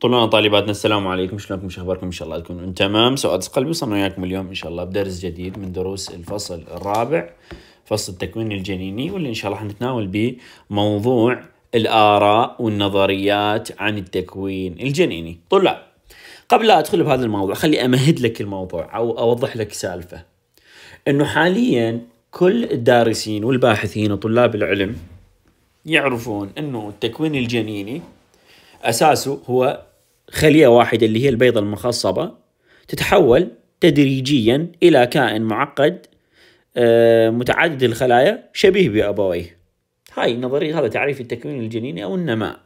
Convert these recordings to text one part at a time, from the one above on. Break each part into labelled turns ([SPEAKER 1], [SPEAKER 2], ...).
[SPEAKER 1] طلونا طالباتنا السلام عليكم شلونكم شو اخباركم ان شاء الله تكونون تمام سؤال قلبي وصلنا وياكم اليوم ان شاء الله بدرس جديد من دروس الفصل الرابع فصل التكوين الجنيني واللي ان شاء الله حنتناول به موضوع الاراء والنظريات عن التكوين الجنيني طلاب قبل لا ادخل بهذا الموضوع خلي امهد لك الموضوع او اوضح لك سالفه انه حاليا كل الدارسين والباحثين وطلاب العلم يعرفون انه التكوين الجنيني أساسه هو خلية واحدة اللي هي البيضة المخصبة تتحول تدريجيا إلى كائن معقد آه، متعدد الخلايا شبيه بأبويه هاي نظرية هذا تعريف التكوين الجنيني أو النماء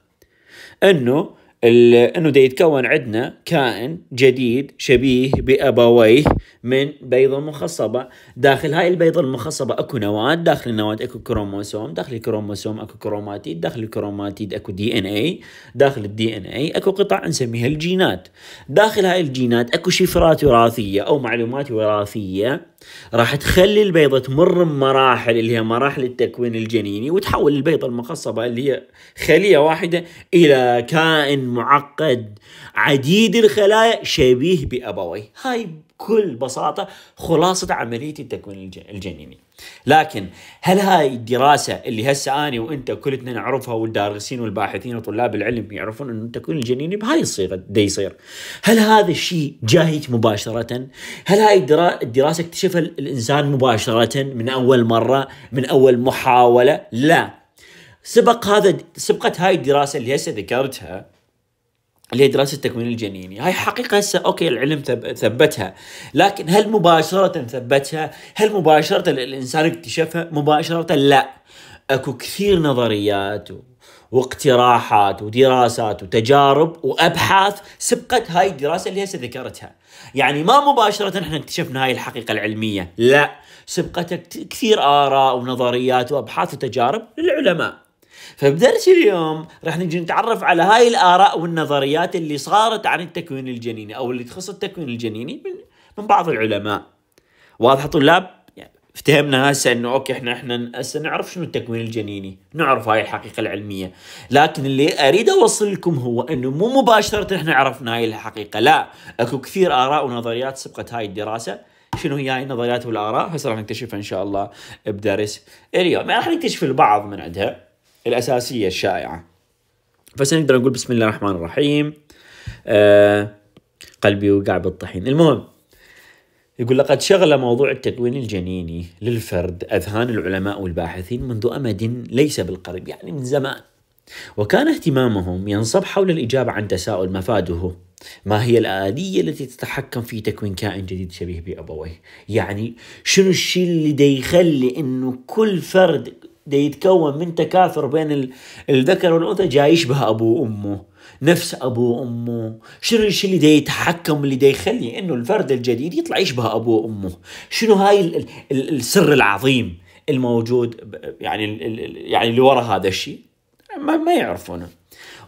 [SPEAKER 1] أنه انه يتكون عندنا كائن جديد شبيه بابويه من بيضه مخصبه داخل هاي البيضه المخصبه اكو نواه داخل النواه اكو كروموسوم داخل الكروموسوم اكو كروماتيد داخل الكروماتيد اكو دي ان اي داخل الدي ان اي اكو قطع نسميها الجينات داخل هاي الجينات اكو شفرات وراثيه او معلومات وراثيه راح تخلي البيضة تمر بمراحل اللي هي مراحل التكوين الجنيني وتحول البيضة المقصبه اللي هي خلية واحدة إلى كائن معقد عديد الخلايا شبيه بأبويه هاي بكل بساطة خلاصة عملية التكوين الجنيني لكن هل هاي الدراسة اللي هسه أنا وأنت كلنا نعرفها والدارسين والباحثين وطلاب العلم يعرفون أن تكوين الجنيني بهاي الصيغة دي يصير هل هذا الشيء جاهج مباشرة؟ هل هاي الدراسة اكتشفها الإنسان مباشرة من أول مرة من أول محاولة؟ لا سبق هذا سبقت هاي الدراسة اللي هسه ذكرتها اللي هي دراسه التكوين الجنيني، هاي حقيقه هسه اوكي العلم ثبتها، لكن هل مباشره ثبتها؟ هل مباشره الانسان اكتشفها؟ مباشره لا. اكو كثير نظريات واقتراحات ودراسات وتجارب وابحاث سبقت هاي الدراسه اللي هسه ذكرتها. يعني ما مباشره احنا اكتشفنا هاي الحقيقه العلميه، لا، سبقت كثير اراء ونظريات وابحاث وتجارب للعلماء. فبدرس اليوم راح نجي نتعرف على هاي الآراء والنظريات اللي صارت عن التكوين الجنيني أو اللي تخص التكوين الجنيني من, من بعض العلماء واضحة طلاب يعني افتهمنا هسه انه اوكي احنا احنا هسه نعرف شنو التكوين الجنيني، نعرف هاي الحقيقه العلميه، لكن اللي اريد اوصل لكم هو انه مو مباشره احنا عرفنا هاي الحقيقه، لا، اكو كثير اراء ونظريات سبقت هاي الدراسه، شنو هي هاي النظريات والاراء؟ هسه راح نكتشفها ان شاء الله بدرس اليوم، يعني راح نكتشف البعض من عندها، الأساسية الشائعة فسنقدر نقول بسم الله الرحمن الرحيم آه قلبي وقع بالطحين المهم يقول لقد شغل موضوع التكوين الجنيني للفرد أذهان العلماء والباحثين منذ أمد ليس بالقريب يعني من زمان وكان اهتمامهم ينصب حول الإجابة عن تساؤل مفاده ما هي الآلية التي تتحكم في تكوين كائن جديد شبيه بأبويه يعني شنو الشيء اللي يخلي أنه كل فرد ده يتكون من تكاثر بين الذكر والانثى جاي يشبه ابوه وامه نفس ابوه وامه شنو الشيء اللي ده يتحكم اللي ده يخلي انه الفرد الجديد يطلع يشبه ابوه وامه شنو هاي السر العظيم الموجود يعني يعني اللي وراء هذا الشيء ما, ما يعرفونه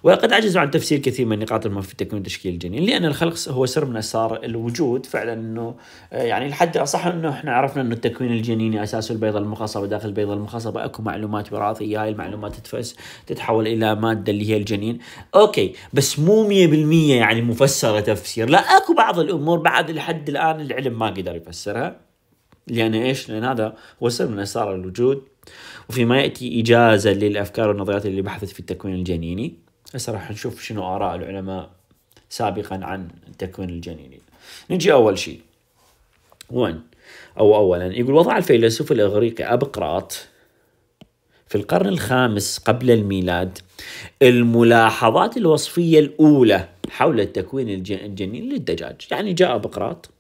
[SPEAKER 1] ولقد عجزوا عن تفسير كثير من النقاط المهمة في تكوين تشكيل الجنين لأن الخلق هو سر من أسرار الوجود فعلا أنه آه، يعني الحد الأصح أنه إحنا عرفنا أنه التكوين الجنيني أساسه البيضة المخصبة داخل البيضة المخصبة أكو معلومات وراثية هاي المعلومات تتفس تتحول إلى مادة اللي هي الجنين أوكي بس مو 100% يعني مفسرة تفسير لا أكو بعض الأمور بعد لحد الآن العلم ما قدر يفسرها لأن إيش؟ لأن هذا هو سر من أسرار الوجود وفيما يأتي إجازة للأفكار والنظريات اللي بحثت في التكوين الجنيني هسه راح نشوف شنو آراء العلماء سابقا عن التكوين الجنيني نجي أول شيء وين أو أولا يقول وضع الفيلسوف الإغريقي أبقراط في القرن الخامس قبل الميلاد الملاحظات الوصفية الأولى حول التكوين الجنين للدجاج يعني جاء بقراط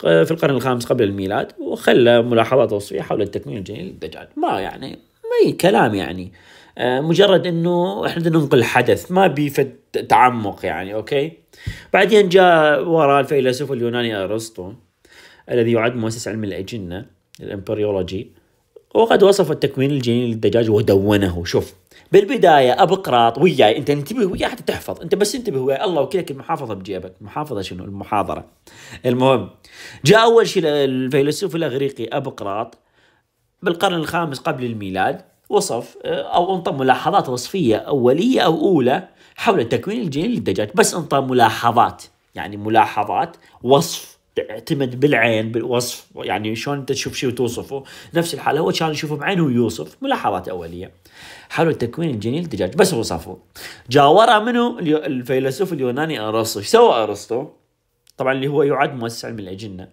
[SPEAKER 1] في القرن الخامس قبل الميلاد وخلى ملاحظات وصفية حول التكوين الجنين للدجاج ما يعني ما كلام يعني آه، مجرد انه احنا بدنا ننقل حدث ما بيفد تعمق يعني اوكي بعدين جاء وراء الفيلسوف اليوناني ارسطو الذي يعد مؤسس علم الاجنه الامبريولوجي وقد وصف التكوين الجيني للدجاج ودونه شوف بالبدايه ابقراط وياي انت انتبه وياي حتى تحفظ انت بس انتبه وياي الله وكلك المحافظه بجيبك محافظه شنو المحاضره المهم جاء اول شيء الفيلسوف الاغريقي ابقراط بالقرن الخامس قبل الميلاد وصف آه، او انطى ملاحظات وصفيه اوليه او اولى حول تكوين الجين للدجاج بس انطى ملاحظات يعني ملاحظات وصف تعتمد بالعين بالوصف يعني شلون انت تشوف شيء وتوصفه نفس الحاله هو كان يشوفه بعينه ويوصف ملاحظات اوليه حول تكوين الجنين للدجاج بس وصفه جاوره منه الفيلسوف اليوناني ارسطو ايش سوى ارسطو طبعا اللي هو يعد مؤسس علم الاجنه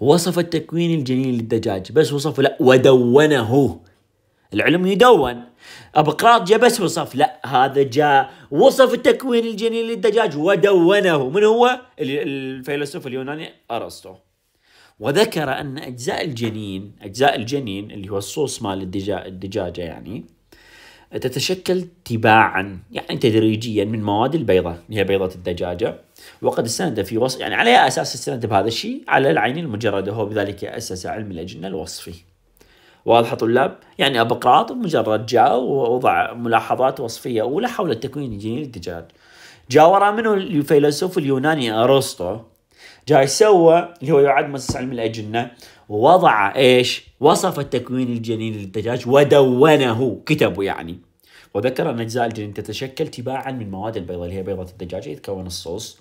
[SPEAKER 1] وصف التكوين الجنين للدجاج بس وصفه لا ودونه العلم يدون ابقراط جاء بس وصف لا هذا جاء وصف التكوين الجنين للدجاج ودونه من هو الفيلسوف اليوناني ارسطو وذكر ان اجزاء الجنين اجزاء الجنين اللي هو الصوص مال الدجاجه يعني تتشكل تباعا يعني تدريجيا من مواد البيضه هي بيضه الدجاجه وقد استند في وصف يعني على اساس استند بهذا الشيء على العين المجرده هو بذلك اسس علم الاجنه الوصفي واضحة طلاب؟ يعني أبقراط مجرد جاء ووضع ملاحظات وصفية أولى حول التكوين الجيني للدجاج جاء وراء منه الفيلسوف اليوناني أرسطو جاء سوى اللي هو يعد مؤسس علم الأجنة ووضع إيش وصف التكوين الجنيني للدجاج ودونه كتبه يعني وذكر أن أجزاء الجنين تتشكل تباعا من مواد البيضة اللي هي بيضة الدجاج يتكون الصوص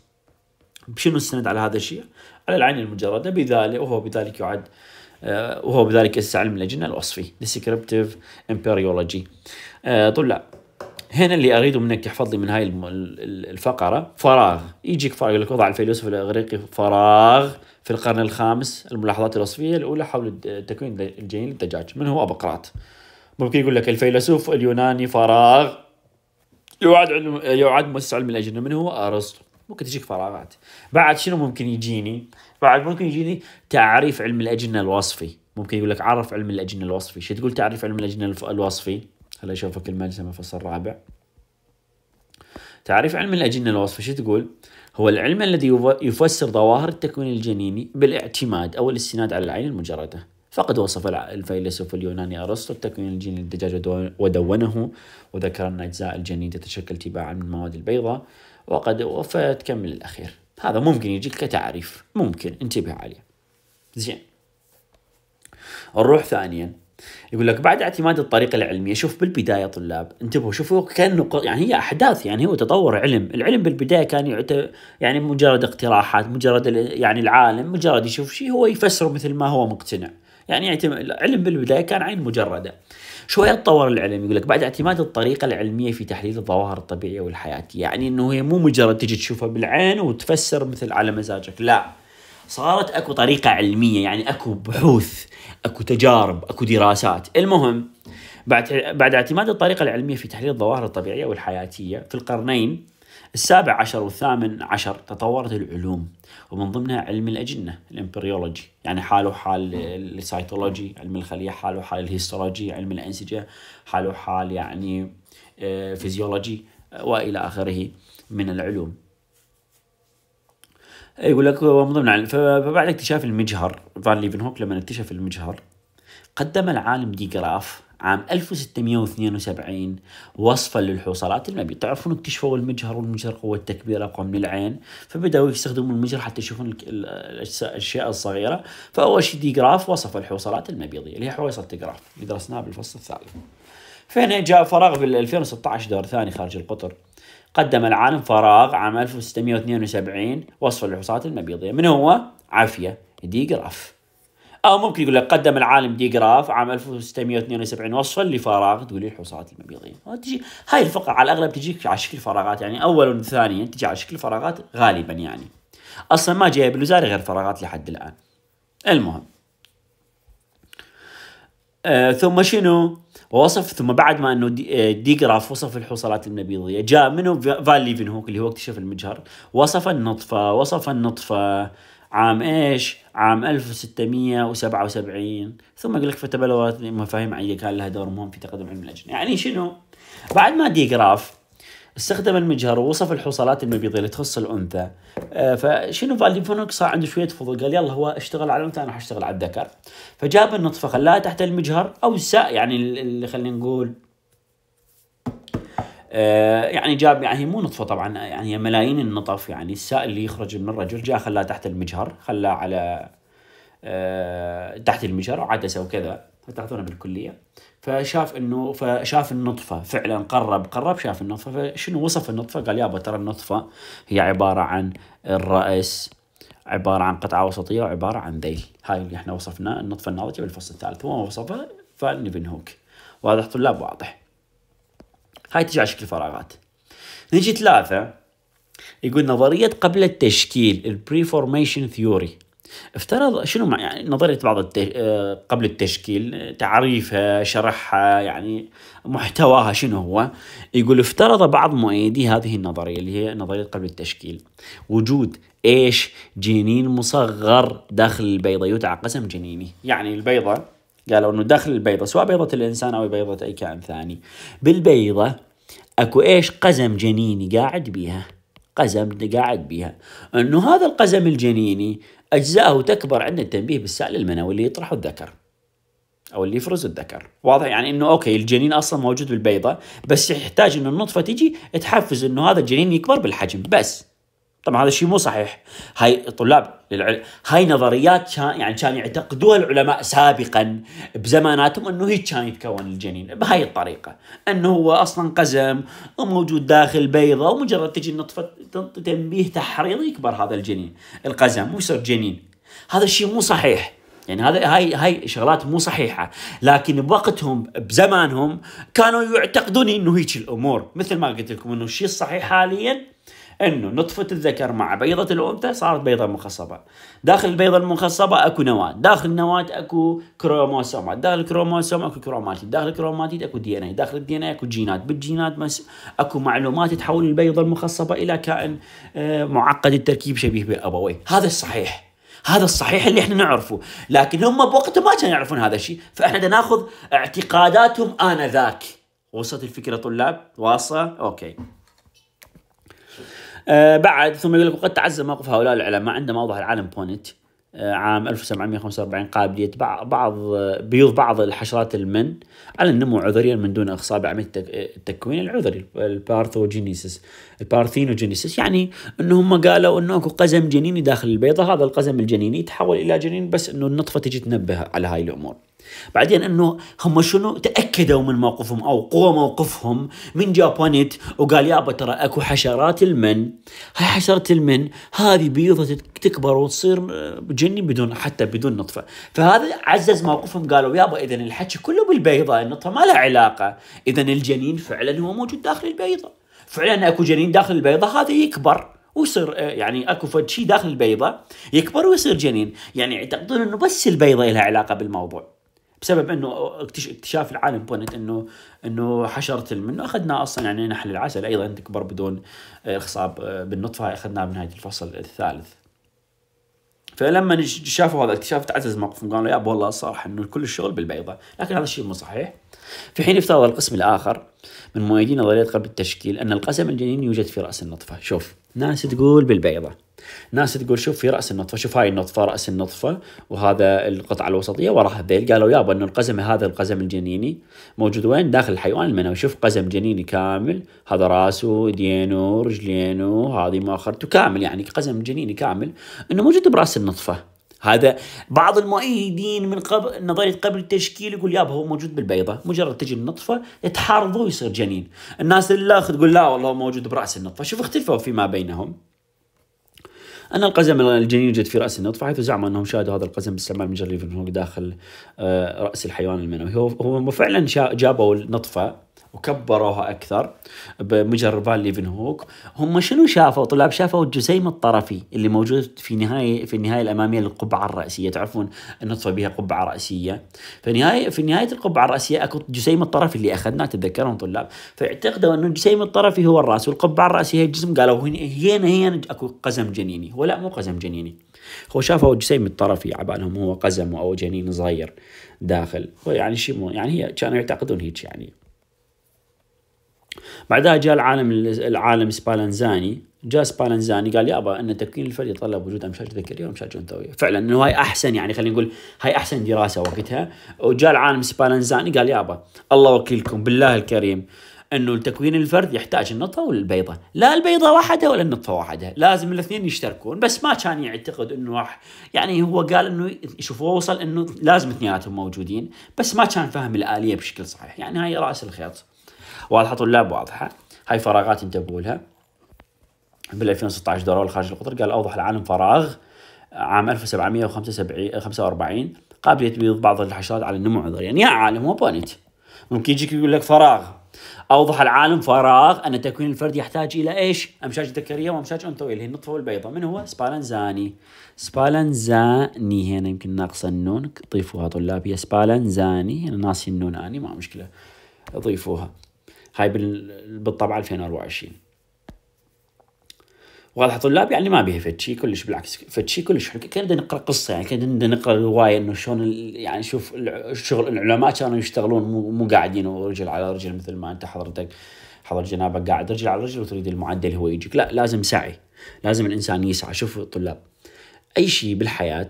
[SPEAKER 1] شنو السند على هذا الشيء؟ على العين المجردة بذلك وهو بذلك يعد آه، وهو بذلك علم اللجنة الوصفي descriptive امبيريولوجي طلع هنا اللي اريده منك تحفظ لي من هاي الفقره فراغ يجيك فراغ يقول لك وضع الفيلسوف الاغريقي فراغ في القرن الخامس الملاحظات الوصفيه الاولى حول تكوين الجنين للدجاج من هو ابقراط ممكن يقول لك الفيلسوف اليوناني فراغ يعد علم يعد مؤسس علم الاجنه من هو ارسطو ممكن تجيك فراغات بعد شنو ممكن يجيني بعد ممكن يجيني تعريف علم الاجنه الوصفي ممكن يقول لك عرف علم الاجنه الوصفي شو تقول تعريف علم الاجنه الوصفي هلا اشوفك الملزمه فصل رابع تعريف علم الاجنه الوصفي شو تقول هو العلم الذي يفسر ظواهر التكوين الجنيني بالاعتماد او الاستناد على العين المجرده فقد وصف الفيلسوف اليوناني ارسطو التكوين الجيني للدجاج ودونه وذكر ان اجزاء الجنين تتشكل تباعا من المواد البيضاء وقد وفتكمل الاخير هذا ممكن يجيك كتعريف ممكن انتبه عليه زين نروح ثانيا يقول لك بعد اعتماد الطريقة العلمية شوف بالبداية طلاب انتبهوا شوفوا كأنه يعني هي أحداث يعني هو تطور علم العلم بالبداية كان يعت... يعني مجرد اقتراحات مجرد يعني العالم مجرد يشوف شيء هو يفسره مثل ما هو مقتنع يعني العلم بالبدايه كان عين مجرده شوية تطور العلم يقول لك بعد اعتماد الطريقة العلمية في تحليل الظواهر الطبيعية والحياتية يعني انه هي مو مجرد تجي تشوفها بالعين وتفسر مثل على مزاجك لا صارت اكو طريقة علمية يعني اكو بحوث اكو تجارب اكو دراسات المهم بعد بعد اعتماد الطريقة العلمية في تحليل الظواهر الطبيعية والحياتية في القرنين السابع عشر والثامن عشر تطورت العلوم ومن ضمنها علم الأجنة الإمبريولوجي يعني حاله حال السيتولوجي علم الخلية حاله حال الهيستولوجي علم الأنسجة حاله حال يعني آه، فيزيولوجي وإلى آخره من العلوم يقول لك ومن ضمن فبعد اكتشاف المجهر فان ليفنهوك لما اكتشف المجهر قدم العالم دي جراف عام 1672 وصفا للحوصلات المبي تعرفون اكتشفوا المجهر والمجهر قوة تكبير أقوى من العين فبدأوا يستخدمون المجهر حتى يشوفون الأشياء الصغيرة فأول شيء دي جراف وصف الحوصلات المبيضية اللي هي حويصه جراف اللي درسناها بالفصل الثالث فهنا جاء فراغ في 2016 دور ثاني خارج القطر قدم العالم فراغ عام 1672 وصف الحوصلات المبيضية من هو؟ عافية دي جراف او ممكن يقول لك قدم العالم دي جراف عام 1672 وصفا لفراغ دولي الحصات إيه المبيضين تجي هاي الفقرة على الاغلب تجيك على شكل فراغات يعني اولا وثانيا تجي على شكل فراغات غالبا يعني اصلا ما جاي بالوزاره غير فراغات لحد الان المهم آه ثم شنو ووصف ثم بعد ما انه ديغراف آه، وصف الحوصلات النبيضيه جاء منه فان ليفنهوك اللي هو اكتشف المجهر وصف النطفه وصف النطفه عام ايش؟ عام 1677 ثم قال لك فتبلورت مفاهيم عينية كان لها دور مهم في تقدم علم الاجنة، يعني شنو؟ بعد ما ديغراف استخدم المجهر ووصف الحصالات المبيضة اللي تخص الأنثى آه، فشنو فاليفونوك صار عنده شوية فضول قال يلا هو اشتغل على الأنثى أنا حاشتغل على الذكر فجاب النطفة خلاها تحت المجهر أو يعني اللي خلينا نقول آه، يعني جاب يعني هي مو نطفه طبعا يعني هي ملايين النطف يعني السائل اللي يخرج من الرجل جاء خلاه تحت المجهر خلاه على آه، تحت المجهر وعدسه وكذا تعطونا بالكليه فشاف انه فشاف النطفه فعلا قرب قرب شاف النطفه فشنو وصف النطفه؟ قال يابا ترى النطفه هي عباره عن الراس عباره عن قطعه وسطيه وعباره عن ذيل هاي اللي احنا وصفناه النطفه الناضجه بالفصل الثالث هو وصفه هوك واضح طلاب واضح هاي تجي على شكل فراغات نجي ثلاثة يقول نظرية قبل التشكيل البري فورميشن ثيوري افترض شنو يعني نظريه بعض التش... آه، قبل التشكيل تعريفها شرحها يعني محتواها شنو هو يقول افترض بعض مؤيدي هذه النظريه اللي هي نظريه قبل التشكيل وجود ايش جنين مصغر داخل البيضه يدعى قسم جنيني يعني البيضه قالوا انه داخل البيضه سواء بيضه الانسان او بيضه اي كائن ثاني بالبيضه اكو ايش قزم جنيني قاعد بيها قزم قاعد بيها انه هذا القزم الجنيني اجزاءه تكبر عند التنبيه بالسائل المنوي اللي يطرحه الذكر او اللي يفرز الذكر واضح يعني انه اوكي الجنين اصلا موجود بالبيضه بس يحتاج انه النطفه تجي تحفز انه هذا الجنين يكبر بالحجم بس طبعا هذا الشيء مو صحيح هاي طلاب للعلم هاي نظريات كان يعني كان يعتقدوها العلماء سابقا بزماناتهم انه هيك كان يتكون الجنين بهاي الطريقه انه هو اصلا قزم وموجود داخل بيضه ومجرد تجي نطفه تنبيه تحريض يكبر هذا الجنين القزم ويصير جنين هذا الشيء مو صحيح يعني هذا هاي هاي شغلات مو صحيحه لكن بوقتهم بزمانهم كانوا يعتقدون انه هيك الامور مثل ما قلت لكم انه الشيء الصحيح حاليا انه نطفه الذكر مع بيضه الانثى صارت بيضه مخصبه داخل البيضه المخصبه اكو نواه داخل النواه اكو كروموسومات داخل الكروموسوم اكو كروماتيد داخل الكروماتيد اكو دي ان اي داخل الدي ان اي اكو جينات بالجينات مس... اكو معلومات تحول البيضه المخصبه الى كائن آه، معقد التركيب شبيه بالابوي هذا الصحيح هذا الصحيح اللي احنا نعرفه لكن هم بوقته ما كانوا يعرفون هذا الشيء فاحنا ناخذ اعتقاداتهم انذاك وصلت الفكره طلاب واصله اوكي آه بعد ثم يقول لك وقد تعزز موقف هؤلاء العلماء عندما اوضح العالم بونت آه عام 1745 قابلية بعض بيوض بعض الحشرات المن على النمو عذريا من دون إخصاء بعملية التكوين العذري البارثوجينيسيس البارثينوجينيسيس يعني أنه هم قالوا أنه أكو قزم جنيني داخل البيضة هذا القزم الجنيني يتحول إلى جنين بس أنه النطفة تجي تنبه على هاي الأمور بعدين انه هم شنو تاكدوا من موقفهم او قوى موقفهم من جابانيت وقال يابا ترى اكو حشرات المن هاي حشره المن هذه بيضه تكبر وتصير جني بدون حتى بدون نطفه فهذا عزز موقفهم قالوا يابا اذا الحكي كله بالبيضه النطفه ما لها علاقه اذا الجنين فعلا هو موجود داخل البيضه فعلا اكو جنين داخل البيضه هذا يكبر ويصير آه، يعني اكو فد شيء داخل البيضه يكبر ويصير جنين يعني يعتقدون انه بس البيضه لها علاقه بالموضوع بسبب انه اكتشاف العالم بونت انه انه حشره منه اخذناه اصلا يعني نحل العسل ايضا تكبر بدون الخصاب آه، آه، بالنطفه اخذناه بنهايه الفصل الثالث فلما شافوا هذا الاكتشاف تعزز موقفهم قالوا يا والله صح انه كل الشغل بالبيضه لكن هذا الشيء مو صحيح في حين افترض القسم الاخر من مؤيدين نظريه قلب التشكيل ان القسم الجنين يوجد في راس النطفه شوف ناس تقول بالبيضه ناس تقول شوف في راس النطفه شوف هاي النطفه راس النطفه وهذا القطعه الوسطيه وراها ذيل قالوا يابا انه القزم هذا القزم الجنيني موجود وين داخل الحيوان المنوي شوف قزم جنيني كامل هذا راسه ايدينه رجلينه هذه مؤخرته كامل يعني قزم جنيني كامل انه موجود براس النطفه هذا بعض المؤيدين من قبل نظريه قبل التشكيل يقول يابا هو موجود بالبيضه مجرد تجي النطفه تحارضه ويصير جنين الناس الاخر تقول لا والله موجود براس النطفه شوف اختلفوا فيما بينهم أن القزم الجنين يوجد في رأس النطفة حيث زعموا أنهم شاهدوا هذا القزم باستعمال مجرى ليفنهوك داخل آه، رأس الحيوان المنوي هو فعلا جابوا النطفة وكبروها اكثر بمجربان ليفن هوك هم شنو شافوا طلاب شافوا الجسيم الطرفي اللي موجود في نهايه في النهايه الاماميه للقبعه الراسيه تعرفون النطفه بها قبعه راسيه فنهايه في نهايه القبعه الراسيه اكو الجسيم الطرفي اللي اخذناه تتذكرون طلاب فاعتقدوا انه الجسيم الطرفي هو الراس والقبعه الراسيه هي الجسم قالوا هنا هنا اكو قزم جنيني هو لا مو قزم جنيني هو شافوا الجسيم الطرفي عبالهم هو قزم او جنين صغير داخل يعني شيء يعني هي كانوا يعتقدون هيك يعني بعدها جاء العالم العالم سبالنزاني جاء سبالنزاني قال يابا ان تكوين الفرد يتطلب وجود امشاج ذكريه وامشاج انثويه فعلا انه هاي احسن يعني خلينا نقول هاي احسن دراسه وقتها وجاء العالم سبالنزاني قال يابا الله وكيلكم بالله الكريم انه التكوين الفرد يحتاج النطفه والبيضه، لا البيضه وحدها ولا النطفه وحدها، لازم الاثنين يشتركون، بس ما كان يعتقد انه راح يعني هو قال انه هو وصل انه لازم اثنيناتهم موجودين، بس ما كان فاهم الاليه بشكل صحيح، يعني هاي راس الخيط. واضحه طلاب واضحه هاي فراغات انتبهوا لها بال 2016 دورة الخارج القطر قال اوضح العالم فراغ عام 1745 قابل لتبييض بعض الحشرات على النمو عذريا يعني يا عالم هو بونت ممكن يجيك يقول لك فراغ اوضح العالم فراغ ان التكوين الفرد يحتاج الى ايش؟ امشاج ذكريه وامشاج انثويه اللي هي النطفه والبيضه، من هو؟ سبالنزاني. سبالنزاني هنا يمكن ناقصه النون ضيفوها طلاب هي سبالنزاني هنا ناسي النون اني ما مشكله ضيفوها. هاي بالطبعة 2024 واضح طلاب يعني ما بيها فد شيء كلش بالعكس فد شيء كلش حلو كان نقرا قصه يعني كان نقرا روايه انه شلون يعني شوف الشغل العلماء كانوا يشتغلون مو قاعدين ورجل على رجل مثل ما انت حضرتك حضر جنابك قاعد رجل على رجل وتريد المعدل هو يجيك لا لازم سعي لازم الانسان يسعى شوف الطلاب اي شيء بالحياه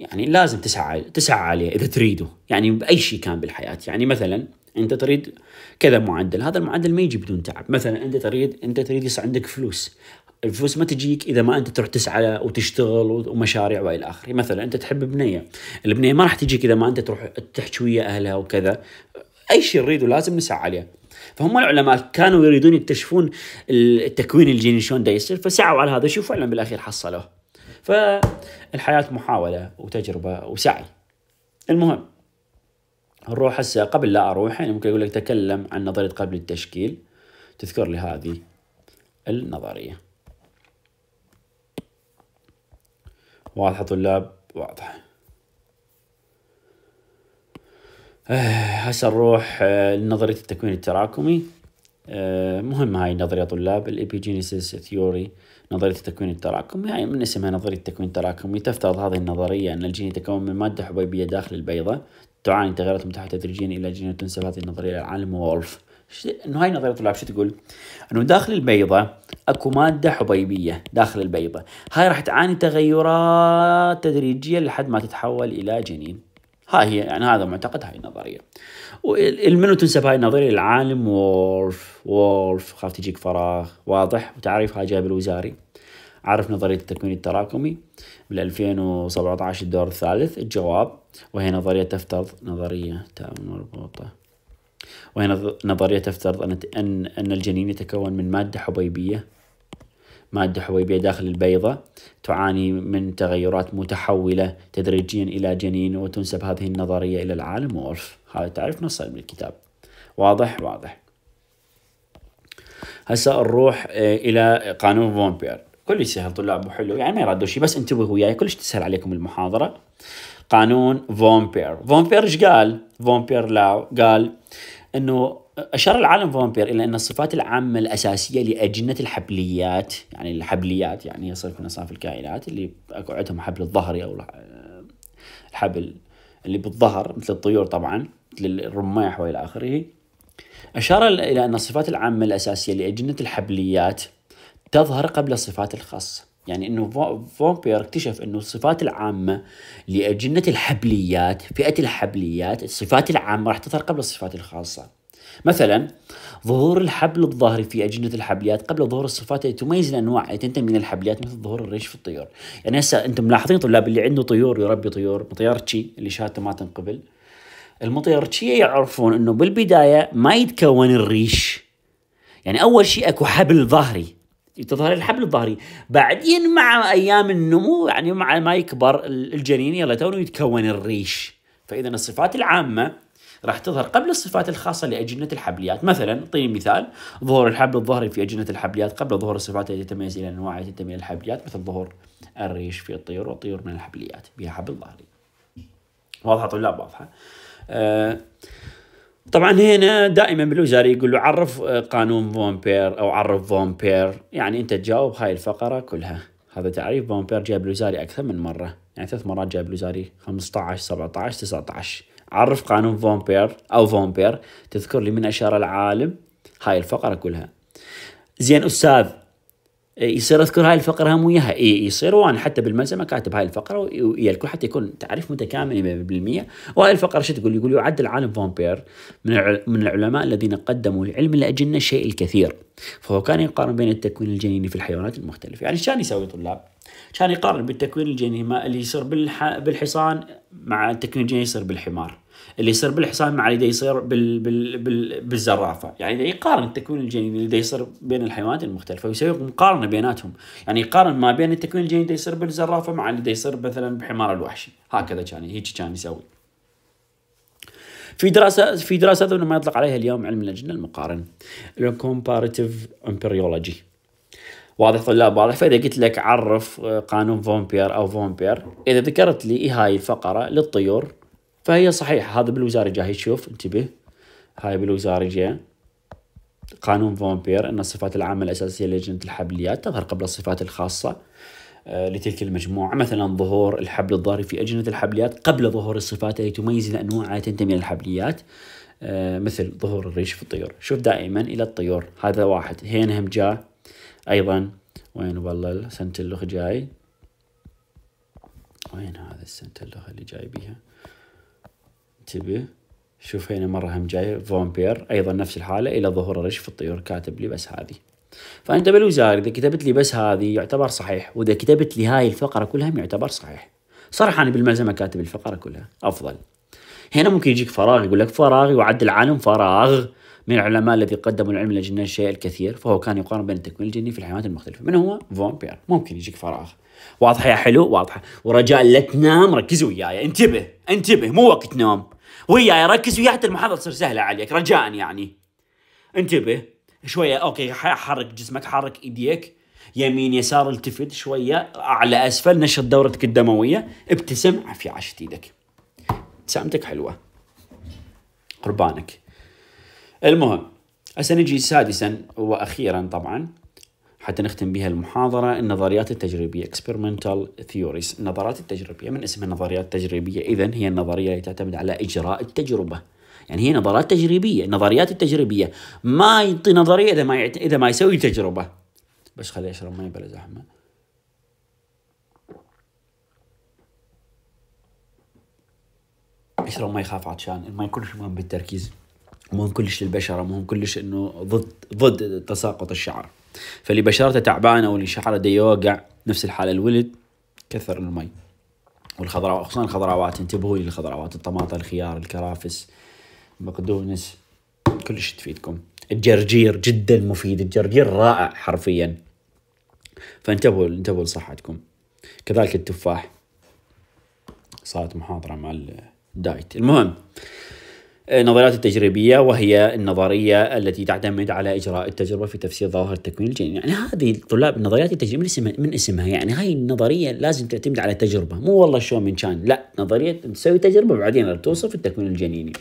[SPEAKER 1] يعني لازم تسعى تسعى عليه اذا تريده يعني باي شيء كان بالحياه يعني مثلا انت تريد كذا معدل هذا المعدل ما يجي بدون تعب مثلا انت تريد انت تريد يصير عندك فلوس الفلوس ما تجيك اذا ما انت تروح تسعى وتشتغل ومشاريع والى اخره مثلا انت تحب بنيه البنيه ما راح تجيك اذا ما انت تروح تحكي ويا اهلها وكذا اي شيء نريده لازم نسعى عليه فهم العلماء كانوا يريدون يكتشفون التكوين الجيني شلون يصير فسعوا على هذا الشيء فعلا بالاخير حصلوه فالحياه محاوله وتجربه وسعي المهم نروح هسه قبل لا اروح يعني ممكن اقول لك تكلم عن نظريه قبل التشكيل تذكر لي هذه النظريه واضحه طلاب واضحه هسه نروح آه، لنظريه التكوين التراكمي آه، مهمة هاي النظرية طلاب الإبيجينيسيس ثيوري نظرية التكوين التراكمي هاي يعني من اسمها نظرية التكوين التراكمي تفترض هذه النظرية أن الجين يتكون من مادة حبيبية داخل البيضة تعاني التغيرات المتاحة تدريجيا إلى جنين تنسب هذه النظرية للعالم العالم وولف انه هاي نظريه الطلاب شو تقول؟ انه داخل البيضه اكو ماده حبيبيه داخل البيضه، هاي راح تعاني تغيرات تدريجيه لحد ما تتحول الى جنين. هاي هي يعني هذا معتقد هاي النظريه. ومنو تنسب هاي النظريه للعالم وولف وولف خاف تجيك فراغ واضح وتعريفها جاب الوزاري. عرف نظرية التكوين التراكمي بال 2017 الدور الثالث الجواب وهي نظرية تفترض نظرية مربوطة وهي نظرية تفترض أن أن الجنين يتكون من مادة حبيبية مادة حبيبية داخل البيضة تعاني من تغيرات متحولة تدريجيا إلى جنين وتنسب هذه النظرية إلى العالم وعرف هذا تعرف نص من الكتاب واضح واضح هسا نروح آه، إلى قانون فون بير كلش سهل طلاب وحلو يعني ما يردوا شيء بس انتبهوا وياي كلش تسهل عليكم المحاضره قانون فون بير فون بير ايش قال فون بير لا قال انه أشار العالم فون بير إلى أن الصفات العامة الأساسية لأجنة الحبليات يعني الحبليات يعني هي صنف من أصناف الكائنات اللي أكو عندهم حبل الظهري أو الحبل اللي بالظهر مثل الطيور طبعا مثل الرماح وإلى آخره أشار إلى أن الصفات العامة الأساسية لأجنة الحبليات تظهر قبل الصفات الخاصة يعني انه فومبير اكتشف انه الصفات العامة لأجنة الحبليات فئة الحبليات الصفات العامة راح تظهر قبل الصفات الخاصة مثلا ظهور الحبل الظهري في أجنة الحبليات قبل ظهور الصفات التي تميز الأنواع التي تنتمي من الحبليات مثل ظهور الريش في الطيور يعني هسه أنتم ملاحظين طلاب اللي عنده طيور يربي طيور تشي اللي شهادته ما تنقبل تشي يعرفون أنه بالبداية ما يتكون الريش يعني أول شيء أكو حبل ظهري تظهر الحبل الظهري بعدين مع ايام النمو يعني مع ما يكبر الجنين يلا تو يتكون الريش فاذا الصفات العامه راح تظهر قبل الصفات الخاصه لاجنه الحبليات مثلا اعطيني مثال ظهور الحبل الظهري في اجنه الحبليات قبل ظهور الصفات التي تتميز الى أنواع تنتمي الحبليات مثل ظهور الريش في الطيور والطيور من الحبليات بها حبل ظهري واضحه طلاب واضحه آه طبعا هنا دائما بالوزاره يقول له عرف آه، قانون فومبير او عرف فومبير يعني انت تجاوب هاي الفقره كلها هذا تعريف فومبير جاب الوزاري اكثر من مره يعني ثلاث مرات جاب الوزاري 15 17 19 عرف قانون فومبير او فومبير تذكر لي من اشار العالم هاي الفقره كلها زين استاذ إيه، يصير اذكر هاي الفقره هم وياها إيه، يصير وانا حتى بالملزمه كاتب هاي الفقره ويا الكل حتى يكون تعريف متكامل 100% وهاي الفقره شو تقول؟ يقول يعد العالم فون من من العلماء الذين قدموا لعلم الاجنه شيء الكثير فهو كان يقارن بين التكوين الجنيني في الحيوانات المختلفه يعني شان يسوي طلاب؟ كان يقارن بالتكوين الجنيني ما اللي يصير بالح... بالحصان مع التكوين الجنيني يصير بالحمار اللي يصير بالحصان مع اللي يصير بال بال بال بالزرافه يعني يقارن التكوين الجيني اللي يصير بين الحيوانات المختلفه ويسوي مقارنه بيناتهم يعني يقارن ما بين التكوين الجيني اللي يصير بالزرافه مع اللي يصير مثلا بحمار الوحشي هكذا كان هيك كان يسوي في دراسة في دراسات ما يطلق عليها اليوم علم اللجنه المقارن الكومباريتيف امبريولوجي واضح طلاب واضح فاذا قلت لك عرف آه، قانون فومبير او فومبير اذا ذكرت لي هاي الفقره للطيور فهي صحيح هذا بالوزارة جاي تشوف انتبه هاي بالوزارة جاي قانون فومبير أن الصفات العامة الأساسية لجنة الحبليات تظهر قبل الصفات الخاصة آه، لتلك المجموعة مثلا ظهور الحبل الضاري في أجنة الحبليات قبل ظهور الصفات التي تميز الأنواع التي تنتمي للحبليات آه، مثل ظهور الريش في الطيور شوف دائما إلى الطيور هذا واحد هم جاء أيضا وين والله سنتلخ جاي وين هذا السنتلخ اللي جاي بيها تبي شوف هنا مرة هم جاي فومبير أيضا نفس الحالة إلى ظهور الرش في الطيور كاتب لي بس هذه فأنت بالوزارة إذا كتبت لي بس هذه يعتبر صحيح وإذا كتبت لي هاي الفقرة كلها يعتبر صحيح صراحة أنا بالملزمة كاتب الفقرة كلها أفضل هنا ممكن يجيك فراغ يقول لك فراغ يعد العالم فراغ من العلماء الذي قدموا العلم للجنة الشيء الكثير فهو كان يقارن بين التكوين الجني في الحيوانات المختلفة من هو؟ فون بير ممكن يجيك فراغ واضحة يا حلو واضحة ورجاء لا تنام ركزوا وياي انتبه انتبه مو وقت نوم وياي ركز وياي حتى المحاضره تصير سهله عليك رجاء يعني انتبه شويه اوكي حرك جسمك حرك ايديك يمين يسار التفت شويه اعلى اسفل نشط دورتك الدمويه ابتسم عفي عشت ايدك ابتسامتك حلوه قربانك المهم هسه نجي سادسا واخيرا طبعا حتى نختم بها المحاضرة النظريات التجريبية experimental theories النظريات التجريبية من اسمها نظريات تجريبية إذا هي النظرية التي تعتمد على إجراء التجربة يعني هي نظريات تجريبية النظريات التجريبية ما يعطي نظرية إذا ما يعت... إذا ما يسوي تجربة بس خلي أشرب ماي بلا زحمة أشرب ماي خاف عطشان الماي كلش مهم بالتركيز مهم كلش للبشرة مهم كلش إنه ضد ضد تساقط الشعر فاللي بشرته تعبانه واللي شعره دا يوقع نفس الحاله الولد كثر المي والخضراوات خصوصا الخضراوات انتبهوا لي الخضراوات الطماطم الخيار الكرافس بقدونس كلش تفيدكم الجرجير جدا مفيد الجرجير رائع حرفيا فانتبهوا انتبهوا لصحتكم كذلك التفاح صارت محاضرة مع الدايت المهم النظريات التجريبية وهي النظرية التي تعتمد على إجراء التجربة في تفسير ظواهر التكوين الجيني يعني هذه الطلاب النظريات التجريبية من اسمها, من اسمها يعني هاي النظرية لازم تعتمد على تجربة مو والله شو من كان لا نظرية تسوي تجربة بعدين توصف التكوين الجنيني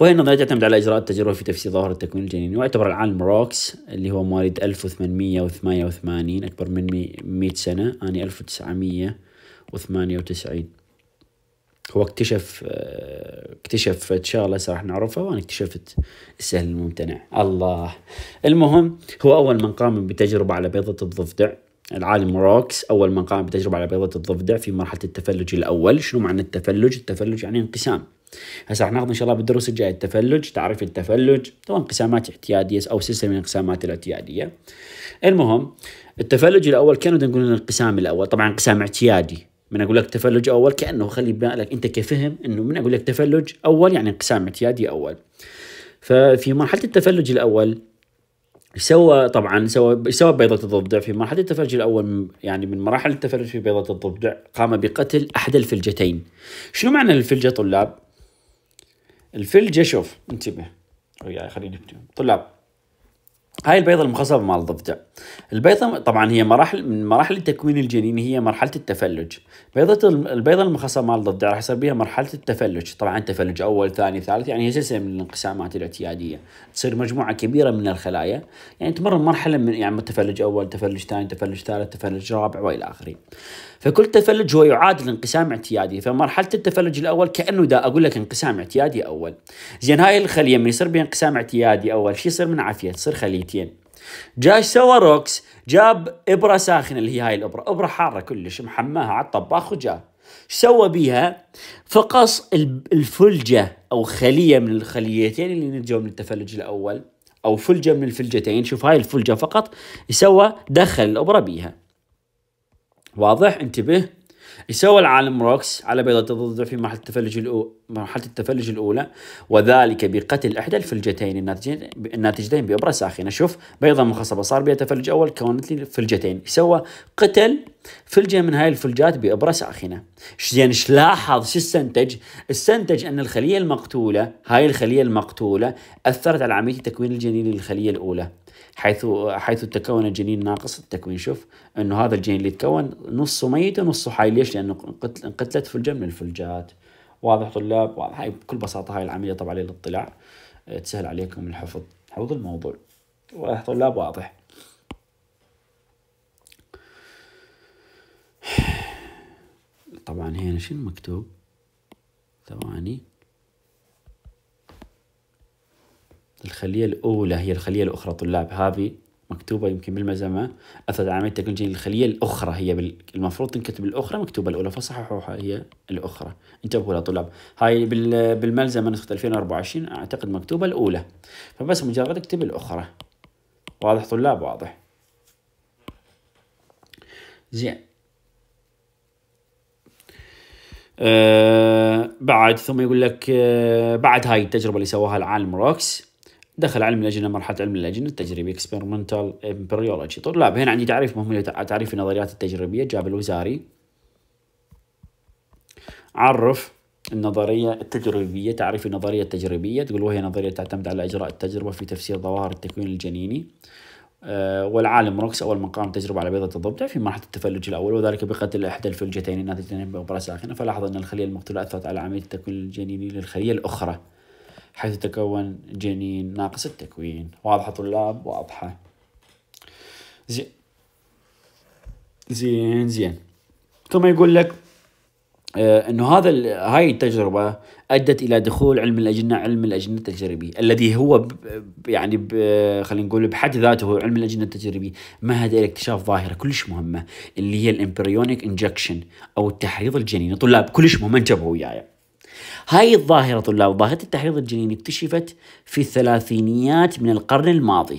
[SPEAKER 1] وهي النظرية تعتمد على إجراء التجربة في تفسير ظواهر التكوين الجنيني ويعتبر العالم روكس اللي هو مواليد 1888 أكبر من 100 سنة أنا 1998 هو اكتشف اكتشف شغله صراحه نعرفها وانا اكتشفت السهل الممتنع الله المهم هو اول من قام بتجربه على بيضه الضفدع العالم روكس اول من قام بتجربه على بيضه الضفدع في مرحله التفلج الاول شنو معنى التفلج التفلج يعني انقسام هسه راح ناخذ ان شاء الله بالدروس الجايه التفلج تعريف التفلج هو انقسامات اعتياديه او سلسله من الانقسامات الاعتياديه المهم التفلج الاول كانوا نقول الانقسام الاول طبعا انقسام اعتيادي من اقول لك تفلج اول كانه خلي بالك انت كفهم انه من اقول لك تفلج اول يعني انقسام اعتيادي اول ففي مرحله التفلج الاول سوى طبعا سوى سوى بيضة الضفدع في مرحلة التفلج الأول يعني من مراحل التفلج في بيضة الضفدع قام بقتل أحد الفلجتين. شنو معنى الفلجة طلاب؟ الفلجة شوف انتبه وياي خليني طلاب هاي البيضة المخصبة مال الضفدع البيضة طبعا هي مراحل من مراحل التكوين الجنين هي مرحلة التفلج بيضة البيضة المخصبة مال الضفدع راح يصير بها مرحلة التفلج طبعا تفلج أول ثاني ثالث يعني هي سلسلة من الانقسامات الاعتيادية تصير مجموعة كبيرة من الخلايا يعني تمر مرحلة من يعني تفلج أول تفلج ثاني تفلج ثالث تفلج رابع وإلى آخره فكل تفلج هو يعادل انقسام اعتيادي فمرحلة التفلج الأول كأنه دا أقول لك انقسام اعتيادي أول زين هاي الخلية من يصير بها انقسام اعتيادي أول شيء يصير عافيه تصير خلية شويتين جاي سوى روكس جاب ابره ساخنه اللي هي هاي الابره ابره حاره كلش محماها على الطباخ وجا ايش سوى بيها فقص الفلجه او خليه من الخليتين اللي نتجوا من التفلج الاول او فلجه من الفلجتين شوف هاي الفلجه فقط يسوى دخل الابره بيها واضح انتبه يسوى العالم روكس على بيضة تضع في مرحلة التفلج الأولى مرحلة التفلج الأولى وذلك بقتل إحدى الفلجتين الناتجين الناتجتين بإبرة ساخنة شوف بيضة مخصبة صار بها تفلج أول كونت لي فلجتين يسوى قتل فلجة من هاي الفلجات بإبرة ساخنة زين ايش لاحظ شو استنتج؟ استنتج أن الخلية المقتولة هاي الخلية المقتولة أثرت على عملية تكوين الجنين للخلية الأولى حيث حيث تكون الجنين ناقص التكوين شوف انه هذا الجنين اللي تكون نصه ميت ونصه حي ليش؟ لانه انقتلت فلجه من الفلجات واضح طلاب واضح هاي بكل بساطه هاي العمليه طبعا للاطلاع أه، تسهل عليكم الحفظ حفظ الموضوع واضح طلاب واضح طبعا هنا شنو مكتوب ثواني الخلية الأولى هي الخلية الأخرى طلاب هذه مكتوبة يمكن بالمزمة أثرت على العملية الخلية الأخرى هي بال... المفروض تنكتب الأخرى مكتوبة الأولى فصححوها هي الأخرى انتبهوا يا طلاب هاي بال... بالملزمة نسخة 2024 أعتقد مكتوبة الأولى فبس مجرد اكتب الأخرى واضح طلاب واضح زين آه بعد ثم يقول لك آه بعد هاي التجربة اللي سواها العالم روكس دخل علم اللجنه مرحله علم اللجنه التجريبي اكسبيرمنتال امبريولوجي طلاب هنا عندي تعريف مهم تعريف النظريات التجريبيه جاب الوزاري عرف النظرية التجريبية تعريف النظرية التجريبية تقول وهي نظرية تعتمد على إجراء التجربة في تفسير ظواهر التكوين الجنيني أه والعالم روكس أول من قام تجربة على بيضة الضبع في مرحلة التفلج الأول وذلك بقتل إحدى الفلجتين الناتجتين بأبراج ساخنة فلاحظ أن الخلية المقتولة أثرت على عملية التكوين الجنيني للخلية الأخرى حيث تكون جنين ناقص التكوين واضحة طلاب واضحة زين زين زين ثم يقول لك آه، انه هذا هاي التجربه ادت الى دخول علم الاجنه علم الاجنه التجريبي الذي هو ب يعني خلينا نقول بحد ذاته علم الاجنه التجريبي مهد الى اكتشاف ظاهره كلش مهمه اللي هي الامبريونيك انجكشن او التحريض الجنيني طلاب كلش مهم انتبهوا وياي يعني. هاي الظاهرة طلاب ظاهرة التحريض الجنيني اكتشفت في الثلاثينيات من القرن الماضي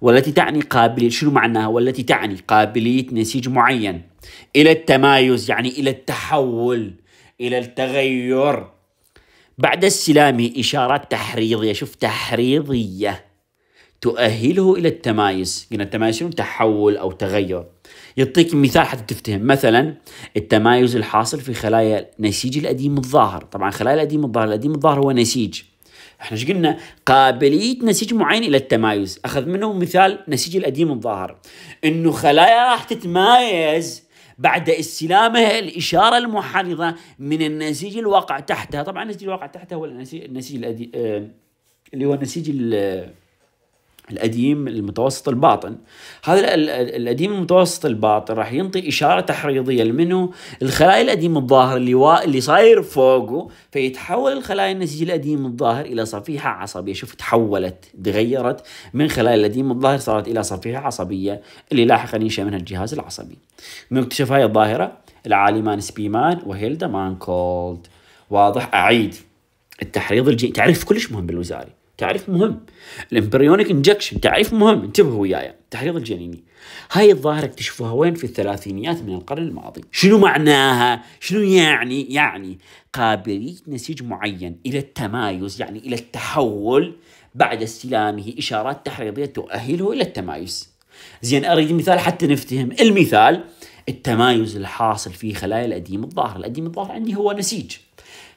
[SPEAKER 1] والتي تعني قابلية شنو معناها والتي تعني قابلية نسيج معين إلى التمايز يعني إلى التحول إلى التغير بعد استلامه إشارات تحريضية شوف تحريضية تؤهله إلى التمايز قلنا التمايز شنو تحول أو تغير يعطيك مثال حتى تفتهم مثلا التمايز الحاصل في خلايا نسيج الأديم الظاهر طبعا خلايا الأديم الظاهر الأديم الظاهر هو نسيج احنا ايش قلنا؟ قابليه نسيج معين الى التمايز، اخذ منه مثال نسيج الاديم الظاهر انه خلايا راح تتمايز بعد استلامها الاشاره المحرضه من النسيج الواقع تحتها، طبعا النسيج الواقع تحتها هو النسيج الأدي... آه، اللي هو النسيج القديم المتوسط الباطن هذا القديم المتوسط الباطن راح ينطي إشارة تحريضية لمنه الخلايا القديم الظاهر اللي اللي صاير فوقه فيتحول الخلايا النسيج القديم الظاهر إلى صفيحة عصبية شوف تحولت تغيرت من خلايا القديم الظاهر صارت إلى صفيحة عصبية اللي لاحقا ينشأ منها الجهاز العصبي من اكتشف هاي الظاهرة العالمان سبيمان وهيلدا مانكولد واضح أعيد التحريض الجيني تعريف كلش مهم بالوزاري تعريف مهم الامبريونيك انجكشن تعريف مهم انتبهوا وياي التحريض الجنيني هاي الظاهرة اكتشفوها وين في الثلاثينيات من القرن الماضي شنو معناها شنو يعني يعني قابلية نسيج معين إلى التمايز يعني إلى التحول بعد استلامه إشارات تحريضية تؤهله إلى التمايز زين أريد مثال حتى نفتهم المثال التمايز الحاصل في خلايا الأديم الظاهر الأديم الظاهر عندي هو نسيج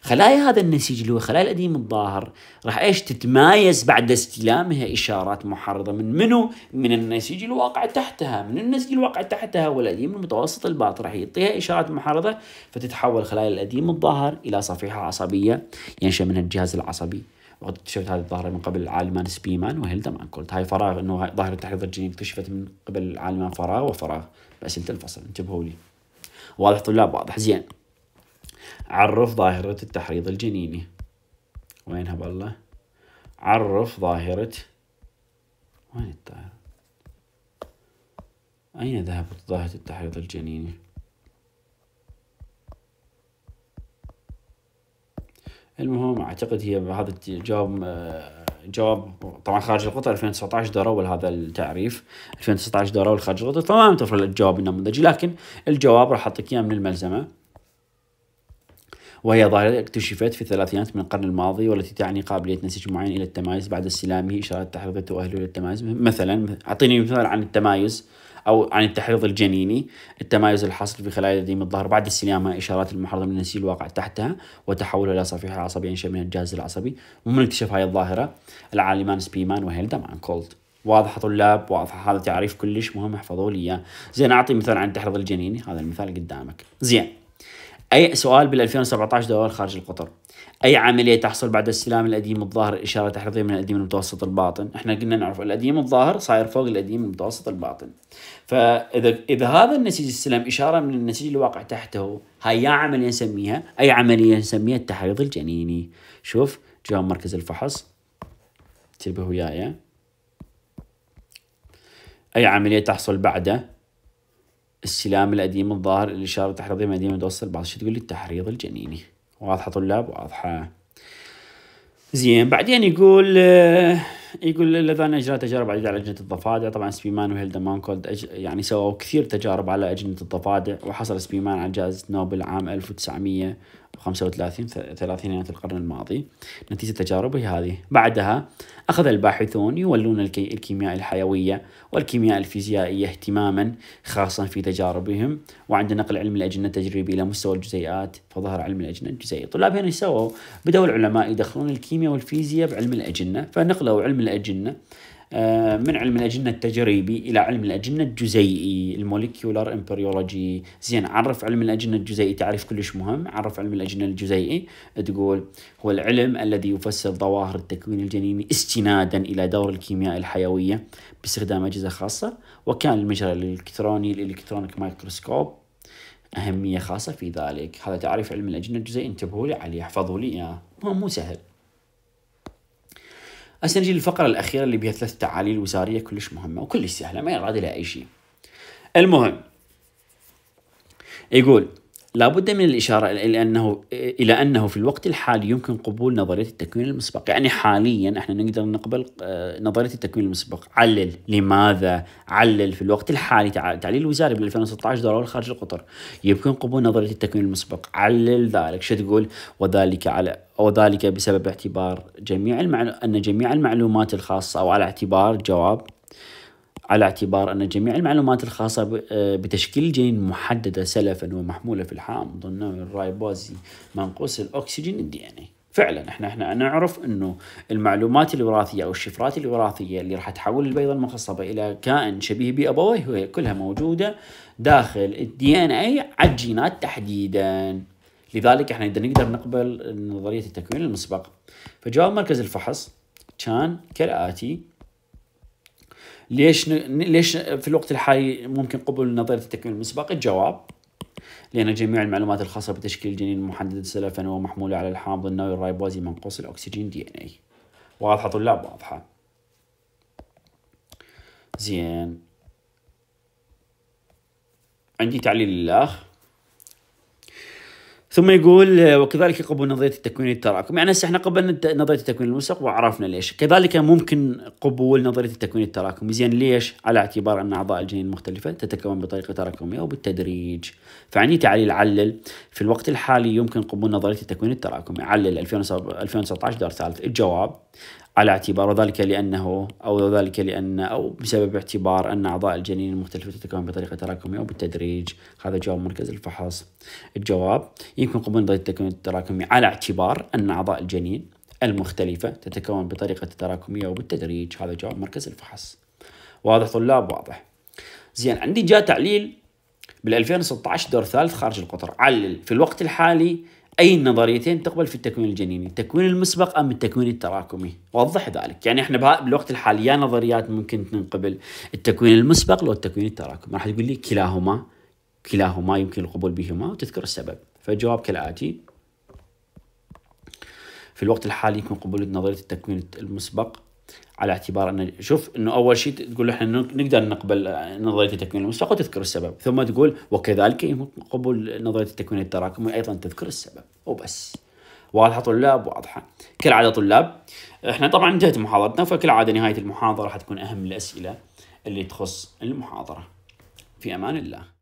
[SPEAKER 1] خلايا هذا النسيج اللي هو خلايا الأديم الظاهر راح ايش تتمايز بعد استلامها إشارات محرضة من منو؟ من النسيج الواقع تحتها، من النسيج الواقع تحتها والأديم المتوسط الباطن راح يعطيها إشارات محرضة فتتحول خلايا الأديم الظاهر إلى صفيحة عصبية ينشأ منها الجهاز العصبي. وقد اكتشفت هذه الظاهرة من قبل العالمان سبيمان وهيلدا مانكولت هاي فراغ انه ظاهرة التحريض الجيني اكتشفت من قبل العالمان فراغ وفراغ بس انت الفصل انتبهوا لي واضح طلاب واضح زين عرف ظاهرة التحريض الجنيني وينها بالله عرف ظاهرة وين الظاهرة أين ذهبت ظاهرة التحريض الجنيني المهم أعتقد هي هذا الجواب آه، جواب طبعا خارج القطر 2019 دروا هذا التعريف 2019 دروا خارج القطر طبعا ما تفرق الجواب النموذجي لكن الجواب راح اعطيك اياه من الملزمه وهي ظاهرة اكتشفت في الثلاثينات من القرن الماضي والتي تعني قابلية نسيج معين إلى التمايز بعد استلامه إشارات تحرضته تؤهله إلى التمايز مثلا أعطيني مثال عن التمايز أو عن التحريض الجنيني التمايز الحاصل في خلايا لديم الظهر بعد استلامها إشارات المحرضة من النسيج الواقع تحتها وتحولها إلى صفيحة عصبية ينشا يعني من الجهاز العصبي ومن اكتشف هذه الظاهرة العالمان سبيمان عن كولد واضحة طلاب واضحة هذا تعريف كلش مهم احفظوا لي إياه زين أعطي مثال عن التحريض الجنيني هذا المثال قدامك زين أي سؤال بال 2017 دول خارج القطر أي عملية تحصل بعد استلام القديم الظاهر إشارة تحريضية من القديم المتوسط الباطن إحنا قلنا نعرف القديم الظاهر صاير فوق القديم المتوسط الباطن فإذا إذا هذا النسيج استلم إشارة من النسيج الواقع تحته هاي يا عملية نسميها أي عملية نسميها التحريض الجنيني شوف جواب مركز الفحص انتبهوا وياي أي عملية تحصل بعده السلام القديم الظاهر الإشارة التحريضية ما ديما توصل بعض الشيء تقول لي التحريض الجنيني واضحة طلاب واضحة زين بعدين يقول آه، يقول اللذان اجرى تجارب عديده على اجنه الضفادع طبعا سبيمان وهيلدمان كولد أج... يعني سووا كثير تجارب على اجنه الضفادع وحصل سبيمان على جائزه نوبل عام 1900 35 ثلاثينيات القرن الماضي نتيجة تجاربه هذه بعدها أخذ الباحثون يولون الكيمياء الحيوية والكيمياء الفيزيائية اهتماما خاصا في تجاربهم وعند نقل علم الأجنة التجريبي إلى مستوى الجزيئات فظهر علم الأجنة الجزيئي طلاب هنا سووا بدأوا العلماء يدخلون الكيمياء والفيزياء بعلم الأجنة فنقلوا علم الأجنة آه، من علم الأجنة التجريبي إلى علم الأجنة الجزيئي المولكيولار امبريولوجي زين عرف علم الأجنة الجزيئي تعريف كلش مهم عرف علم الأجنة الجزيئي تقول هو العلم الذي يفسر ظواهر التكوين الجنيني استنادا إلى دور الكيمياء الحيوية باستخدام أجهزة خاصة وكان المجرى الإلكتروني الإلكترونيك مايكروسكوب أهمية خاصة في ذلك هذا تعريف علم الأجنة الجزيئي انتبهوا لي عليه احفظوا لي إياه مو سهل هسه نجي للفقرة الأخيرة اللي بها ثلاث تعاليل وزارية كلش مهمة وكلش سهلة ما يراد لها أي شيء المهم يقول لابد من الإشارة إلى أنه إلى أنه في الوقت الحالي يمكن قبول نظرية التكوين المسبق، يعني حاليا احنا نقدر نقبل آه، نظرية التكوين المسبق، علل لماذا؟ علل في الوقت الحالي تعليل الوزاري بال 2016 ضروري خارج القطر، يمكن قبول نظرية التكوين المسبق، علل ذلك، شو تقول؟ وذلك على وذلك بسبب اعتبار جميع المعلو... أن جميع المعلومات الخاصة أو على اعتبار جواب على اعتبار أن جميع المعلومات الخاصة آه، بتشكيل الجنين محددة سلفا ومحمولة في الحامض ضمن الرايبوزي منقوص الأكسجين الدي ان اي فعلا احنا احنا نعرف انه المعلومات الوراثيه او الشفرات الوراثيه اللي راح تحول البيضه المخصبه الى كائن شبيه بابويه هي كلها موجوده داخل الدي ان اي على الجينات تحديدا لذلك احنا اذا نقدر نقبل نظريه التكوين المسبق فجواب مركز الفحص كان كالاتي ليش ن... ليش في الوقت الحالي ممكن قبول نظريه التكوين المسبق؟ الجواب لأن جميع المعلومات الخاصة بتشكيل الجنين المحدد سلفا ومحمولة على الحامض النووي الرايبوزي منقوص الأكسجين دي إن إي واضحة طلاب واضحة زين عندي تعليل للأخ ثم يقول وكذلك قبل نظريه التكوين التراكم يعني هسه احنا قبلنا نظريه التكوين الملصق وعرفنا ليش كذلك ممكن قبول نظريه التكوين التراكمي زين ليش على اعتبار ان اعضاء الجنين المختلفه تتكون بطريقه تراكميه وبالتدريج فعني تعالي علل في الوقت الحالي يمكن قبول نظريه التكوين التراكمي علل 2019 دور ثالث الجواب على اعتبار وذلك لأنه أو ذلك لأن أو بسبب اعتبار أن أعضاء الجنين المختلفة تتكون بطريقة تراكمية وبالتدريج هذا جواب مركز الفحص الجواب يمكن قبول نظرية التكوين التراكمي على اعتبار أن أعضاء الجنين المختلفة تتكون بطريقة تراكمية وبالتدريج هذا جواب مركز الفحص واضح طلاب واضح زين عندي جاء تعليل بال 2016 دور ثالث خارج القطر علل في الوقت الحالي أي النظريتين تقبل في التكوين الجنيني التكوين المسبق أم التكوين التراكمي وضح ذلك يعني إحنا بالوقت الحالي يا نظريات ممكن تنقبل التكوين المسبق لو التكوين التراكمي راح تقول لي كلاهما كلاهما يمكن القبول بهما وتذكر السبب فالجواب كالآتي في الوقت الحالي يمكن قبول نظرية التكوين المسبق على اعتبار ان شوف انه اول شيء تقول احنا نقدر نقبل نظريه التكوين المسبق وتذكر السبب، ثم تقول وكذلك يمكن قبول نظريه التكوين التراكمي ايضا تذكر السبب وبس. واضحه طلاب واضحه. كالعاده طلاب احنا طبعا انتهت محاضرتنا فكالعاده نهايه المحاضره راح تكون اهم الاسئله اللي تخص المحاضره. في امان الله.